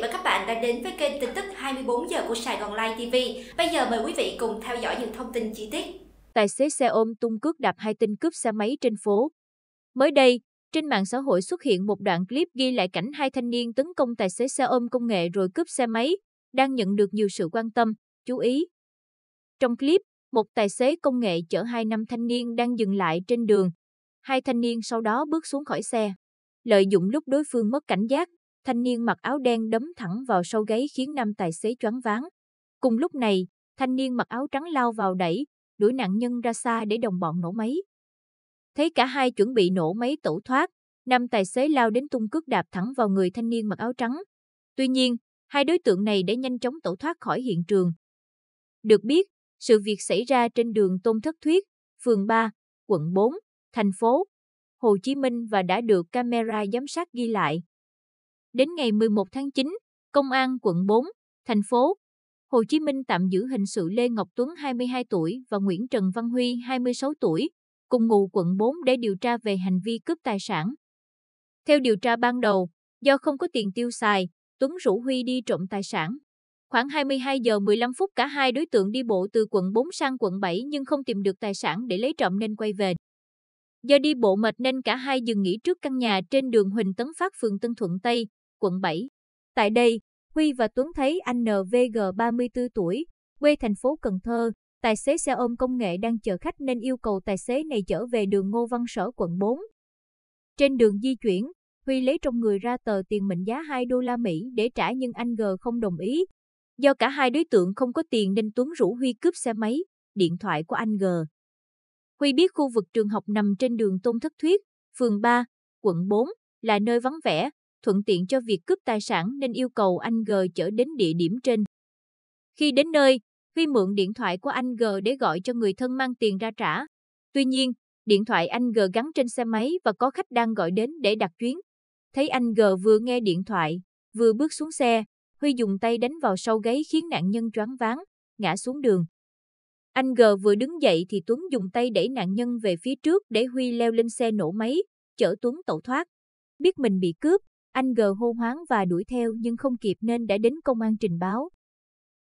và các bạn đã đến với kênh tin tức 24 giờ của Sài Gòn Live TV. Bây giờ mời quý vị cùng theo dõi những thông tin chi tiết. Tài xế xe ôm tung cước đạp hai tên cướp xe máy trên phố. Mới đây, trên mạng xã hội xuất hiện một đoạn clip ghi lại cảnh hai thanh niên tấn công tài xế xe ôm công nghệ rồi cướp xe máy, đang nhận được nhiều sự quan tâm, chú ý. Trong clip, một tài xế công nghệ chở hai nam thanh niên đang dừng lại trên đường. Hai thanh niên sau đó bước xuống khỏi xe. Lợi dụng lúc đối phương mất cảnh giác, thanh niên mặc áo đen đấm thẳng vào sau gáy khiến nam tài xế choáng váng. Cùng lúc này, thanh niên mặc áo trắng lao vào đẩy, đuổi nạn nhân ra xa để đồng bọn nổ máy. Thấy cả hai chuẩn bị nổ máy tẩu thoát, nam tài xế lao đến tung cước đạp thẳng vào người thanh niên mặc áo trắng. Tuy nhiên, hai đối tượng này đã nhanh chóng tẩu thoát khỏi hiện trường. Được biết, sự việc xảy ra trên đường Tôn Thất Thuyết, phường 3, quận 4, thành phố Hồ Chí Minh và đã được camera giám sát ghi lại. Đến ngày 11 tháng 9, Công an quận 4, thành phố Hồ Chí Minh tạm giữ hình sự Lê Ngọc Tuấn 22 tuổi và Nguyễn Trần Văn Huy 26 tuổi, cùng ngụ quận 4 để điều tra về hành vi cướp tài sản. Theo điều tra ban đầu, do không có tiền tiêu xài, Tuấn rủ Huy đi trộm tài sản. Khoảng 22 giờ 15 phút cả hai đối tượng đi bộ từ quận 4 sang quận 7 nhưng không tìm được tài sản để lấy trộm nên quay về. Do đi bộ mệt nên cả hai dừng nghỉ trước căn nhà trên đường Huỳnh Tấn Phát phường Tân Thuận Tây, quận 7. Tại đây, Huy và Tuấn thấy anh NVG 34 tuổi, quê thành phố Cần Thơ, tài xế xe ôm công nghệ đang chở khách nên yêu cầu tài xế này chở về đường Ngô Văn Sở quận 4. Trên đường di chuyển, Huy lấy trong người ra tờ tiền mệnh giá 2 đô la Mỹ để trả nhưng anh G không đồng ý. Do cả hai đối tượng không có tiền nên Tuấn rủ Huy cướp xe máy, điện thoại của anh G. Huy biết khu vực trường học nằm trên đường Tôn Thất Thuyết, phường 3, quận 4 là nơi vắng vẻ, thuận tiện cho việc cướp tài sản nên yêu cầu anh G chở đến địa điểm trên. Khi đến nơi, Huy mượn điện thoại của anh G để gọi cho người thân mang tiền ra trả. Tuy nhiên, điện thoại anh G gắn trên xe máy và có khách đang gọi đến để đặt chuyến. Thấy anh G vừa nghe điện thoại, vừa bước xuống xe, Huy dùng tay đánh vào sau gáy khiến nạn nhân choáng váng, ngã xuống đường. Anh G vừa đứng dậy thì Tuấn dùng tay đẩy nạn nhân về phía trước để Huy leo lên xe nổ máy, chở Tuấn tẩu thoát. Biết mình bị cướp, anh G hô hoáng và đuổi theo nhưng không kịp nên đã đến công an trình báo.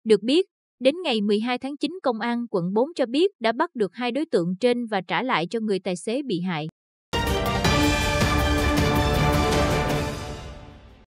Được biết, đến ngày 12 tháng 9 công an quận 4 cho biết đã bắt được hai đối tượng trên và trả lại cho người tài xế bị hại.